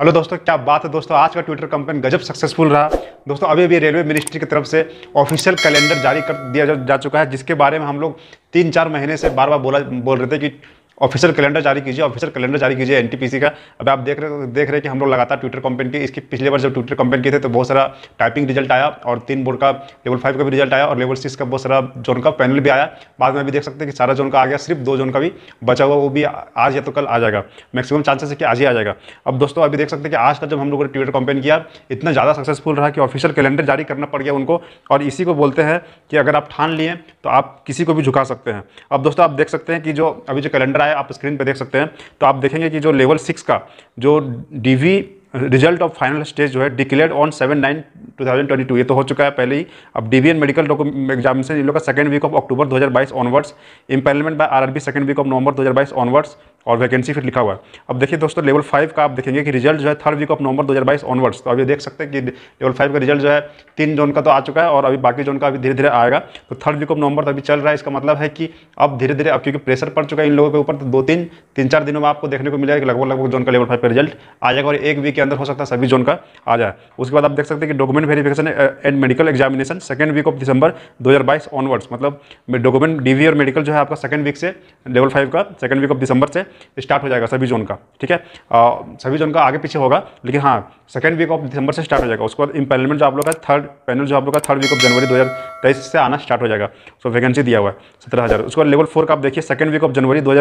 hello दोस्तों क्या बात है दोस्तों आज का ट्विटर कंपेन गजब सक्सेसफुल रहा दोस्तों अभी अभी रेलवे मिनिस्ट्री की तरफ से ऑफिशियल कैलेंडर जारी कर दिया जा, जा चुका है जिसके बारे में हम लोग तीन चार महीने से बार बार बोला बोल रहे थे कि ऑफिशियल कैलेंडर जारी कीजिए ऑफिशियल कैलेंडर जारी कीजिए एनटीपीसी का अब आप देख रहे देख रहे हैं कि हम लोग लगातार ट्विटर कंपेन की इसकी पिछले बार जब ट्विटर कंपेन किए थे तो बहुत सारा टाइपिंग रिजल्ट आया और तीन बोर्ड का लेवल फाइव का भी रिजल्ट आया और लेवल सिक्स का बहुत सारा जोन का पैनल भी आया बाद में भी देख सकते हैं कि सारा जोन का आ गया सिर्फ दो जोन का भी बचा हुआ वो भी आज या तो कल आ जाएगा मैक्सिमम चांसेस है कि आज ही आ जाएगा अब दोस्तों अभी देख सकते हैं कि आज का जब हम लोगों ने ट्विटर कंपेन किया इतना ज़्यादा सक्सेसफुल रहा कि ऑफिशियल कैलेंडर जारी करना पड़ गया उनको और इसी को बोलते हैं कि अगर आप ठान लिए तो आप किसी को भी झुका सकते हैं अब दोस्तों आप देख सकते हैं कि जो अभी जो कैलेंडर है आप स्क्रीन पर देख सकते हैं तो आप देखेंगे कि जो लेवल सिक्स का जो the result of final stage जो है declare on seven nine two thousand twenty two ये तो हो चुका है पहले ही अब डीवीएन मेडिकल एग्जामिनेशन इन लोग का सेकंड वीक ऑफ अक्टूबर दो हज़ार बाईस onwards empanelment by RRB second week of November दो हज़ार बाईस ऑनवर्ड्स और वैकेंसी फिर लिखा हुआ है अब देखिए दोस्तों लेवल फाइव का आप देखेंगे कि रिजल्ट जो है third week of November 2022 onwards तो अभी देख सकते हैं कि लेवल फाइव का रिजल्ट जो है तीन जोन का तो आ चुका है और अभी बाकी जोन का अभी धीरे धीरे आएगा तो थर्ड वीक ऑफ नवंबर तो अभी चल रहा है इसका मतलब है कि अब धीरे धीरे अब क्योंकि प्रेशर पड़ चुका है इन लोगों के ऊपर तो दो तीन तीन चार दिनों में आपको देखने को मिल जाएगा कि लगभग लगभग जोन का लेवल फाइव का रिजल्ट आ जाएगा और एक वीक के अंदर हो सकता है सभी जोन का आ जाए उसके बाद आप देख सकते हैं कि document verification and medical examination second week of December दो ऑनवर्ड्स मतलब डॉक्यूमेंट डीवी और मेडिकल जो है आपका सेकंड वीक से लेवल फाइव का सेकंड वीक ऑफ दिसंबर से स्टार्ट हो जाएगा सभी जोन का ठीक है सभी जोन का आगे पीछे होगा लेकिन हाँ सेकेंड वीक ऑफ दिसंबर से स्टार्ट हो जाएगा उसके बाद इम्पेलमेंट जो आप लोग का थर्ड पैनल जो आप लोग का थर्ड वीक ऑफ जनवरी दो से आना स्टार्ट हो जाएगा सो वैकेंसी दिया हुआ है सत्रह उसके बाद लेवल फोर का आप देखिए सेकेंड वीक ऑफ जनवरी दो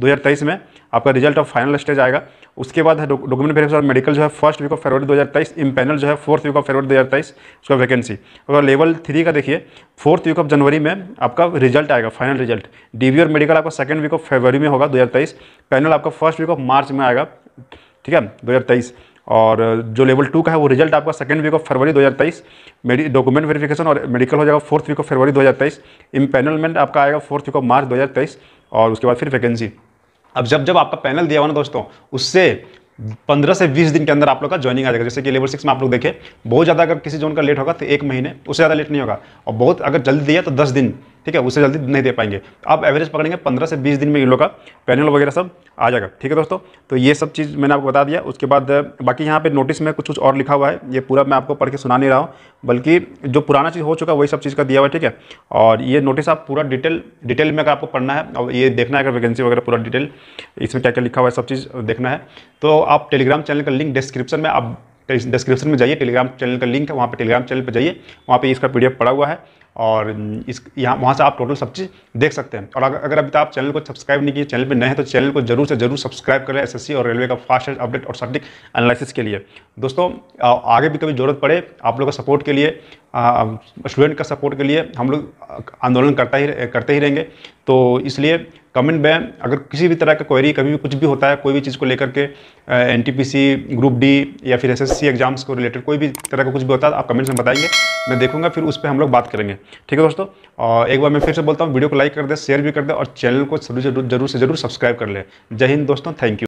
2023 में आपका रिजल्ट ऑफ फाइनल स्टेज आएगा उसके बाद है डॉक्यूमेंट वेरिफिकेशन मेडिकल जो है first week of February 2023 panel जो है फोर्थ वीक ऑफ फरवरी 2023 उसका वैकेंसी अगर लेवल थ्री का देखिए फोर्थ वीक ऑफ जनवरी में आपका रिजल्ट आएगा फाइनल रिजल्ट डी और मेडिकल आपका सेकंड वीक ऑफ फरवरी में होगा दो पैनल आपका फर्स्ट वीक ऑफ मार्च में आएगा ठीक है दो और जो लेवल टू का है वो रिजल्ट आपका सेकेंड वीक ऑफ फरवरी 2023 मेरी डॉक्यूमेंट वेरिफिकेशन और मेडिकल हो जाएगा fourth week of February 2023 empanelment आपका आएगा फोर्थ वीक ऑफ मार्च 2023 और उसके बाद फिर वैकेंसी अब जब जब आपका पैनल दिया हुआ ना दोस्तों उससे पंद्रह से बीस दिन के अंदर आप लोग का ज्वाइनिंग आ जाएगा जैसे कि लेवल सिक्स में आप लोग देखें बहुत ज़्यादा अगर किसी जोन का लेट होगा तो एक महीने उससे ज़्यादा लेट नहीं होगा और बहुत अगर जल्दी दिया तो दस दिन ठीक है उससे जल्दी नहीं दे पाएंगे आप एवरेज पकड़ेंगे पंद्रह से बीस दिन में इन लोग का पैनल वगैरह सब आ जाएगा ठीक है दोस्तों तो ये सब चीज़ मैंने आपको बता दिया उसके बाद बाकी यहाँ पर नोटिस में कुछ कुछ और लिखा हुआ है ये पूरा मैं आपको पढ़ के सुना नहीं रहा हूँ बल्कि जो पुराना चीज़ हो चुका है वही सब चीज़ का दिया हुआ है ठीक है और ये नोटिस आप पूरा डिटेल डिटेल में आपको पढ़ना है और ये देखना है अगर वैकेंसी वगैरह पूरा डिटेल इसमें क्या क्या लिखा हुआ है सब चीज़ देखना है तो आप टेलीग्राम चैनल का लिंक डिस्क्रिप्शन में आप डिस्क्रिप्शन में जाइए टेलीग्राम चैनल का लिंक है वहाँ पर टेलीग्राम चैनल पर जाइए वहाँ पर इसका पी पड़ा हुआ है और इस यहाँ वहाँ से आप टोटल सब चीज़ देख सकते हैं और अगर अगर अभी तक आप चैनल को सब्सक्राइब नहीं किए चैनल पर नए हैं तो चैनल को जरूर से जरूर सब्सक्राइब करें एसएससी और रेलवे का फास्ट अपडेट और सटीक एनालिसिस के लिए दोस्तों आगे भी कभी ज़रूरत पड़े आप लोग का सपोर्ट के लिए स्टूडेंट का सपोर्ट के लिए हम लोग आंदोलन करता ही करते ही रहेंगे तो इसलिए कमेंट में अगर किसी भी तरह का क्वेरी कभी भी कुछ भी होता है कोई भी चीज़ को लेकर के एन ग्रुप डी या फिर एसएससी एग्जाम्स को रिलेटेड कोई भी तरह का कुछ भी होता है आप कमेंट्स में बताएंगे मैं देखूंगा फिर उस पर हम लोग बात करेंगे ठीक है दोस्तों और एक बार मैं फिर से बोलता हूँ वीडियो को लाइक कर दे शेयर भी कर दे और चैनल को जरूर से जरूर से जरूर सब्सक्राइब कर लें जय हिंद दोस्तों थैंक यू